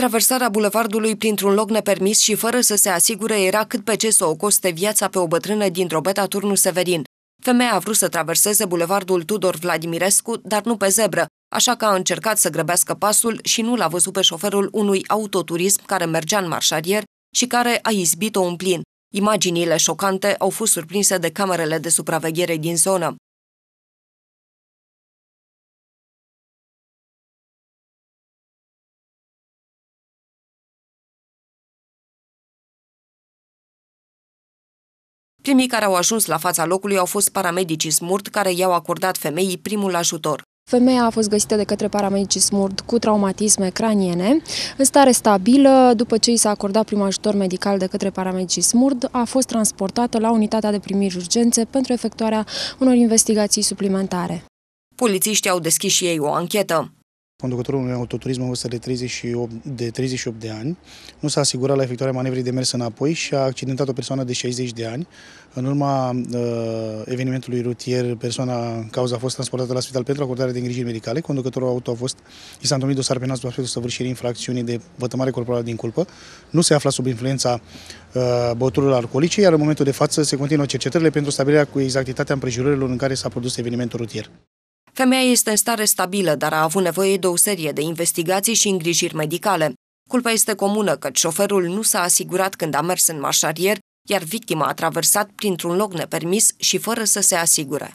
Traversarea bulevardului printr-un loc nepermis și fără să se asigure era cât pe ce să o coste viața pe o bătrână dintr-o beta Turnu Severin. Femeia a vrut să traverseze bulevardul Tudor Vladimirescu, dar nu pe zebră, așa că a încercat să grăbească pasul și nu l-a văzut pe șoferul unui autoturism care mergea în marșarier și care a izbit-o în plin. Imaginile șocante au fost surprinse de camerele de supraveghere din zonă. Primii care au ajuns la fața locului au fost paramedicii smurt care i-au acordat femeii primul ajutor. Femeia a fost găsită de către paramedicii smurd cu traumatisme craniene. În stare stabilă, după ce i s-a acordat primul ajutor medical de către paramedicii smurd, a fost transportată la unitatea de primiri urgențe pentru efectuarea unor investigații suplimentare. Polițiștii au deschis și ei o anchetă. Conducătorul unui autoturism în vârstă de 38 de, 38 de ani nu s-a asigurat la efectuarea manevrii de mers înapoi și a accidentat o persoană de 60 de ani. În urma uh, evenimentului rutier, persoana în cauză a fost transportată la spital pentru acordarea de îngrijiri medicale. Conducătorul auto a fost, i s-a întâlnit dosar penal sub aspectul săvârșirii infracțiunii de vătămare corporală din culpă. Nu se afla sub influența uh, băuturilor alcoolice, iar în momentul de față se continuă cercetările pentru stabilirea cu exactitatea împrejurărilor în care s-a produs evenimentul rutier. Femeia este în stare stabilă, dar a avut nevoie de o serie de investigații și îngrijiri medicale. Culpa este comună, că șoferul nu s-a asigurat când a mers în marșarier, iar victima a traversat printr-un loc nepermis și fără să se asigure.